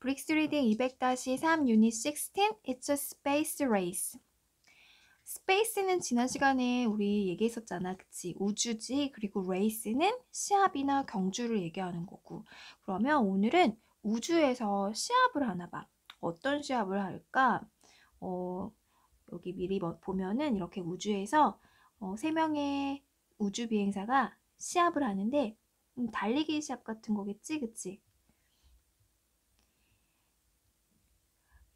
브릭스 리딩 200-3 유닛 16 It's a space race 스페이스는 지난 시간에 우리 얘기했었잖아 그치 우주지 그리고 레이스는 시합이나 경주를 얘기하는 거고 그러면 오늘은 우주에서 시합을 하나 봐 어떤 시합을 할까 어, 여기 미리 뭐, 보면은 이렇게 우주에서 어, 3명의 우주비행사가 시합을 하는데 음, 달리기 시합 같은 거겠지 그치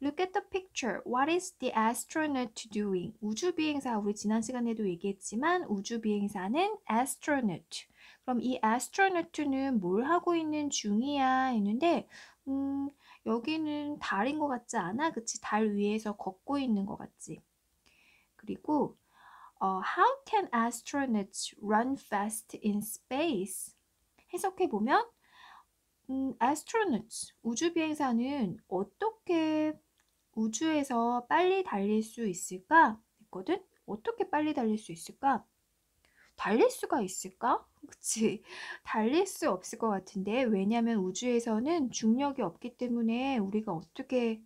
Look at the picture. What is the astronaut doing? 우주 비행사 우리 지난 시간에도 얘기했지만 우주 비행사는 astronaut. 그럼 이 astronaut는 뭘 하고 있는 중이야 했는데 음, 여기는 달인 것 같지 않아? 그치? 달 위에서 걷고 있는 것 같지? 그리고 어, How can astronauts run fast in space? 해석해 보면 음, astronauts 우주 비행사는 어떻게 우주에서 빨리 달릴 수 있을까? 했거든? 어떻게 빨리 달릴 수 있을까? 달릴 수가 있을까? 그치? 달릴 수 없을 것 같은데, 왜냐면 우주에서는 중력이 없기 때문에 우리가 어떻게,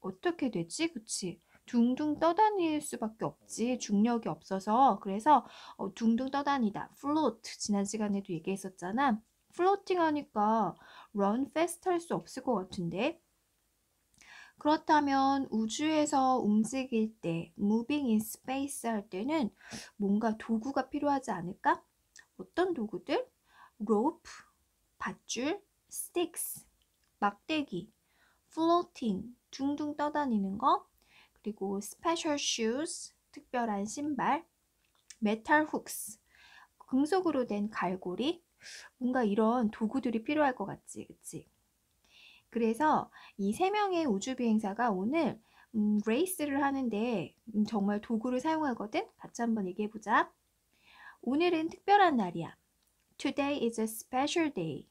어떻게 되지? 그치? 둥둥 떠다닐 수밖에 없지. 중력이 없어서. 그래서 어, 둥둥 떠다니다. float. 지난 시간에도 얘기했었잖아. floating 하니까 run fast 할 수 없을 것 같은데. 그렇다면 우주에서 움직일 때, moving in space 할 때는 뭔가 도구가 필요하지 않을까? 어떤 도구들? rope, 밧줄, sticks, 막대기, floating, 둥둥 떠다니는 거, 그리고 special shoes, 특별한 신발, metal hooks, 금속으로 된 갈고리, 뭔가 이런 도구들이 필요할 것 같지, 그치? 그래서 이 세 명의 우주 비행사가 오늘 음, 레이스를 하는데 음, 정말 도구를 사용하거든. 같이 한번 얘기해 보자. 오늘은 특별한 날이야. Today is a special day.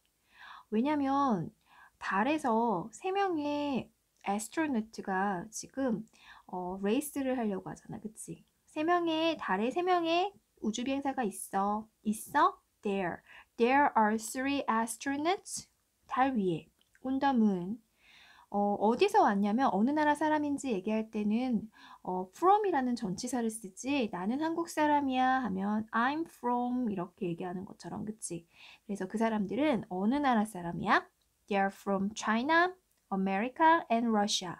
왜냐면 달에서 세 명의 애스트로노트가 지금 어, 레이스를 하려고 하잖아. 그치? 세 명의 달에 세 명의 우주 비행사가 있어. 있어? There. There are three astronauts. 달 위에. 온다문 어, 어디서 왔냐면 어느 나라 사람인지 얘기할 때는 어, from이라는 전치사를 쓰지 나는 한국 사람이야 하면 I'm from 이렇게 얘기하는 것처럼 그치? 그래서 그 사람들은 어느 나라 사람이야? They r e from China, America and Russia.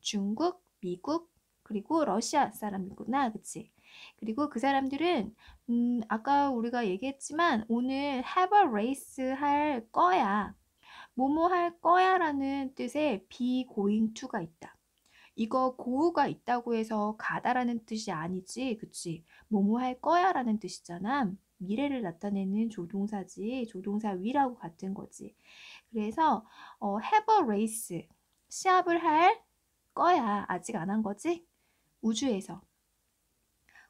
중국, 미국, 그리고 러시아 사람이구나 그치? 그리고 그 사람들은 음, 아까 우리가 얘기했지만 오늘 have a race 할 거야 뭐뭐 할 거야 라는 뜻의 be going to가 있다. 이거 고우가 있다고 해서 가다라는 뜻이 아니지, 그치? 뭐뭐 할 거야 라는 뜻이잖아. 미래를 나타내는 조동사지, 조동사 위라고 같은 거지. 그래서 어, have a race, 시합을 할 거야. 아직 안 한 거지? 우주에서.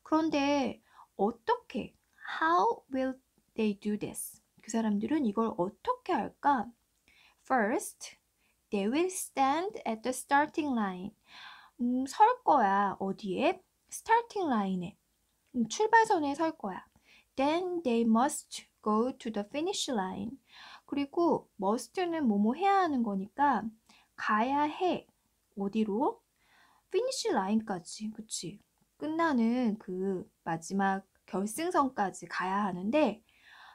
그런데 어떻게, how will they do this? 그 사람들은 이걸 어떻게 할까? First, they will stand at the starting line. 음, 설 거야. 어디에? starting line에. 음, 출발선에 설 거야. Then they must go to the finish line. 그리고 must는 뭐뭐 해야 하는 거니까 가야 해. 어디로? finish line까지. 그치? 끝나는 그 마지막 결승선까지 가야 하는데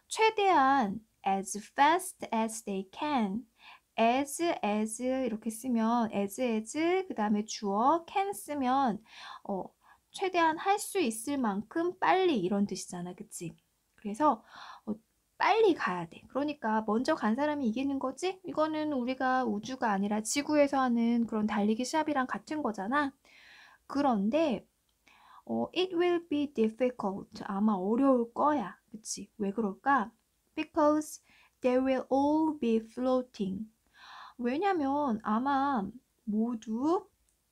최대한 as fast as they can as as 이렇게 쓰면 as as 그 다음에 주어 can 쓰면 어, 최대한 할 수 있을 만큼 빨리 이런 뜻이잖아 그치 그래서 어, 빨리 가야 돼 그러니까 먼저 간 사람이 이기는 거지 이거는 우리가 우주가 아니라 지구에서 하는 그런 달리기 시합이랑 같은 거잖아 그런데 어, it will be difficult 아마 어려울 거야 그치 왜 그럴까 because they will all be floating 왜냐면 아마 모두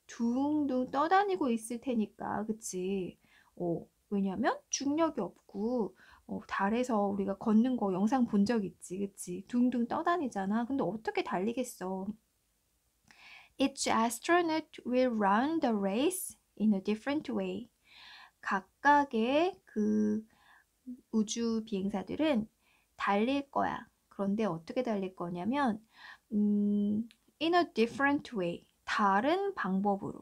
둥둥 떠다니고 있을 테니까 그치? 어, 왜냐면 중력이 없고 어, 달에서 우리가 걷는 거 영상 본 적 있지 그치? 둥둥 떠다니잖아 근데 어떻게 달리겠어? Each astronaut will run the race in a different way. 각각의 그 우주 비행사들은 달릴 거야. 그런데 어떻게 달릴 거냐면 음, in a different way. 다른 방법으로.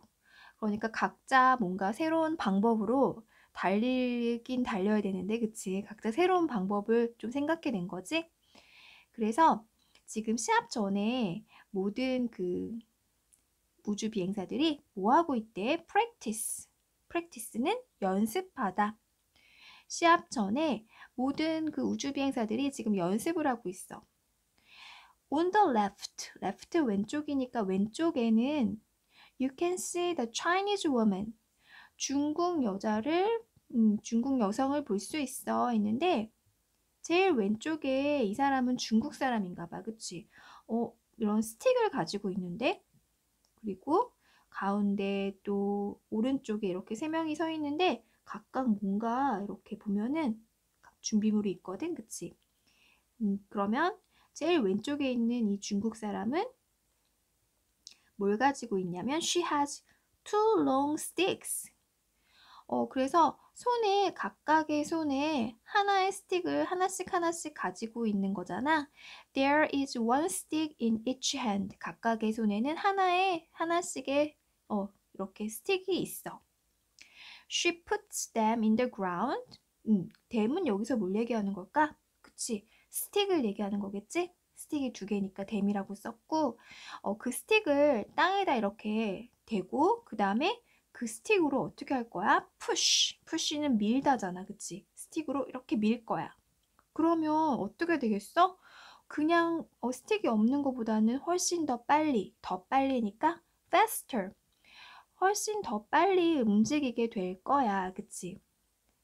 그러니까 각자 뭔가 새로운 방법으로 달리긴 달려야 되는데, 그치? 각자 새로운 방법을 좀 생각해 낸 거지? 그래서 지금 시합 전에 모든 그 우주 비행사들이 뭐 하고 있대? practice. practice는 연습하다. 시합 전에 모든 그 우주 비행사들이 지금 연습을 하고 있어. on the left, left 왼쪽이니까 왼쪽에는 you can see the Chinese woman, 중국 여자를 음, 중국 여성을 볼 수 있어 있는데 제일 왼쪽에 이 사람은 중국 사람인가 봐, 그치? 어, 이런 스틱을 가지고 있는데 그리고 가운데 또 오른쪽에 이렇게 세 명이 서 있는데 각각 뭔가 이렇게 보면은 준비물이 있거든, 그치? 음, 그러면 제일 왼쪽에 있는 이 중국 사람은 뭘 가지고 있냐면 she has two long sticks. 어, 그래서 손에 각각의 손에 하나의 스틱을 하나씩 하나씩 가지고 있는 거잖아. There is one stick in each hand. 각각의 손에는 하나의 하나씩의 어, 이렇게 스틱이 있어. She puts them in the ground. 음, them은 여기서 뭘 얘기하는 걸까? 그치. 스틱을 얘기하는 거겠지? 스틱이 두 개니까 댐이라고 썼고 어, 그 스틱을 땅에다 이렇게 대고 그 다음에 그 스틱으로 어떻게 할 거야? 푸쉬 푸쉬는 밀다잖아 그치? 스틱으로 이렇게 밀 거야 그러면 어떻게 되겠어? 그냥 어, 스틱이 없는 것보다는 훨씬 더 빨리 더 빨리니까 faster 훨씬 더 빨리 움직이게 될 거야 그치?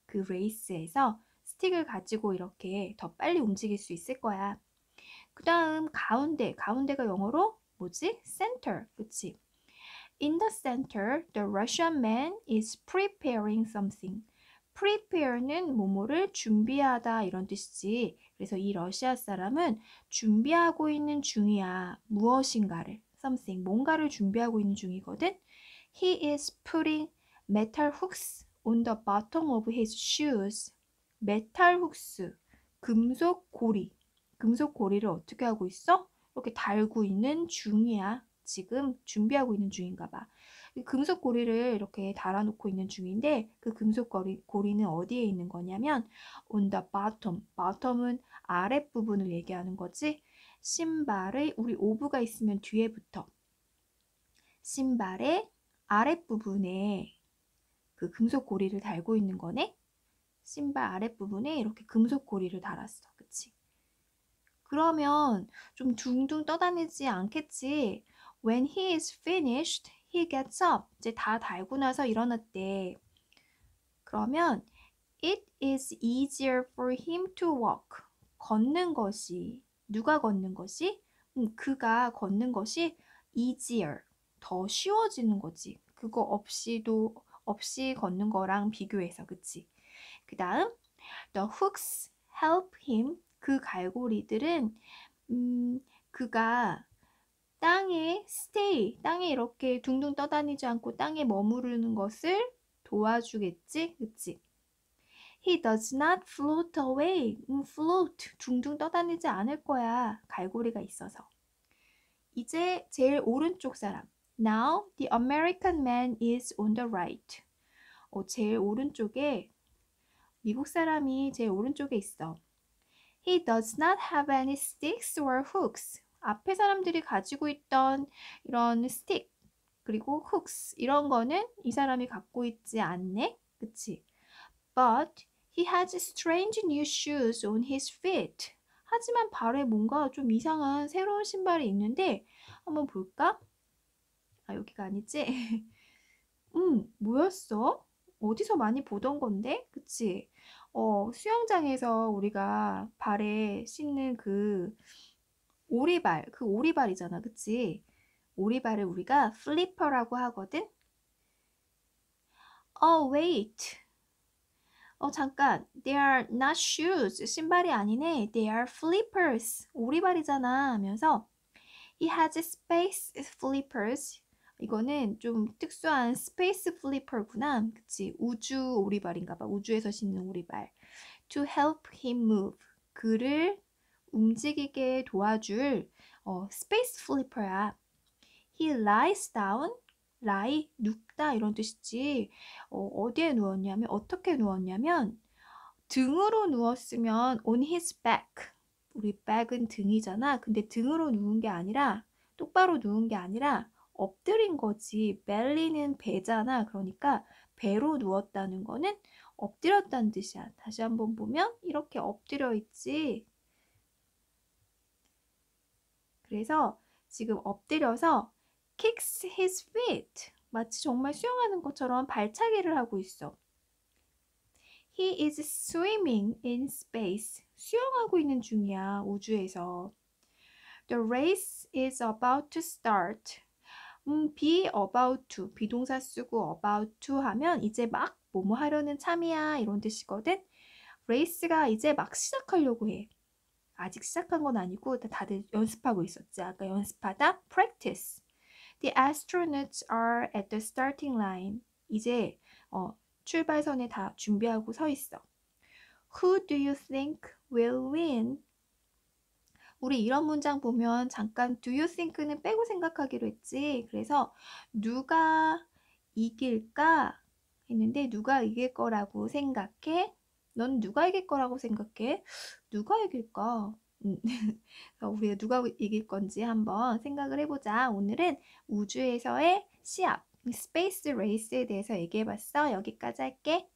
그 레이스에서 스틱을 가지고 이렇게 더 빨리 움직일 수 있을 거야. 그 다음 가운데, 가운데가 영어로 뭐지? center, 그치? In the center, the Russian man is preparing something. prepare는 뭐뭐를 준비하다 이런 뜻이지. 그래서 이 러시아 사람은 준비하고 있는 중이야. 무엇인가를, something, 뭔가를 준비하고 있는 중이거든. He is putting metal hooks on the bottom of his shoes. 메탈 훅스, 금속 고리, 금속 고리를 어떻게 하고 있어? 이렇게 달고 있는 중이야. 지금 준비하고 있는 중인가 봐. 금속 고리를 이렇게 달아놓고 있는 중인데 그 금속 고리, 고리는 어디에 있는 거냐면 on the bottom. bottom은 아랫부분을 얘기하는 거지. 신발의 우리 오브가 있으면 뒤에 부터 신발의 아랫부분에 그 금속 고리를 달고 있는 거네. 신발 아랫부분에 이렇게 금속 고리를 달았어. 그치? 그러면 좀 둥둥 떠다니지 않겠지? When he is finished, he gets up. 이제 다 달고 나서 일어났대. 그러면 it is easier for him to walk. 걷는 것이 누가 걷는 것이 음, 그가 걷는 것이 easier 더 쉬워지는 거지. 그거 없이도 없이 걷는 거랑 비교해서 그치? 그 다음 The hooks help him. 그 갈고리들은 음, 그가 땅에 stay, 땅에 이렇게 둥둥 떠다니지 않고 땅에 머무르는 것을 도와주겠지, 그치? He does not float away. 음, float, 둥둥 떠다니지 않을 거야. 갈고리가 있어서. 이제 제일 오른쪽 사람. Now the American man is on the right. 어, 제일 오른쪽에 미국 사람이 제일 오른쪽에 있어. He does not have any sticks or hooks. 앞에 사람들이 가지고 있던 이런 stick 그리고 hooks 이런 거는 이 사람이 갖고 있지 않네. 그치? But he has strange new shoes on his feet. 하지만 발에 뭔가 좀 이상한 새로운 신발이 있는데 한번 볼까? 아 여기가 아니지? 음 뭐였어? 어디서 많이 보던 건데? 그치? 어 수영장에서 우리가 발에 씻는 그 오리발 그 오리발이잖아 그치? 오리발을 우리가 플리퍼라고 하거든? Oh wait 어 잠깐 They are not shoes 신발이 아니네 They are flippers 오리발이잖아 하면서 He has space flippers 이거는 좀 특수한 스페이스 플리퍼구나. 그치. 우주 오리발인가봐. 우주에서 신는 오리발. To help him move. 그를 움직이게 도와줄 어, 스페이스 플리퍼야. He lies down. lie, 눕다 이런 뜻이지. 어, 디에 누웠냐면 어떻게 누웠냐면 등으로 누웠으면 on his back. 우리 back은 등이잖아. 근데 등으로 누운 게 아니라 똑바로 누운 게 아니라 엎드린 거지 belly는 배잖아. 그러니까 배로 누웠다는 거는 엎드렸다는 뜻이야. 다시 한번 보면 이렇게 엎드려 있지. 그래서 지금 엎드려서 kicks his feet. 마치 정말 수영하는 것처럼 발차기를 하고 있어. He is swimming in space. 수영하고 있는 중이야, 우주에서. The race is about to start. 음, be about to 비동사 쓰고 about to 하면 이제 막 뭐뭐 하려는 참이야 이런 뜻이거든. 레이스가 이제 막 시작하려고 해. 아직 시작한 건 아니고 다들 연습하고 있었지. 아까 연습하다 practice. The astronauts are at the starting line. 이제 어, 출발선에 다 준비하고 서 있어. Who do you think will win? 우리 이런 문장 보면 잠깐 do you think는 빼고 생각하기로 했지. 그래서 누가 이길까 했는데 누가 이길 거라고 생각해? 넌 누가 이길 거라고 생각해? 누가 이길까? 음. 우리가 누가 이길 건지 한번 생각을 해보자. 오늘은 우주에서의 시합, 스페이스 레이스에 대해서 얘기해봤어. 여기까지 할게.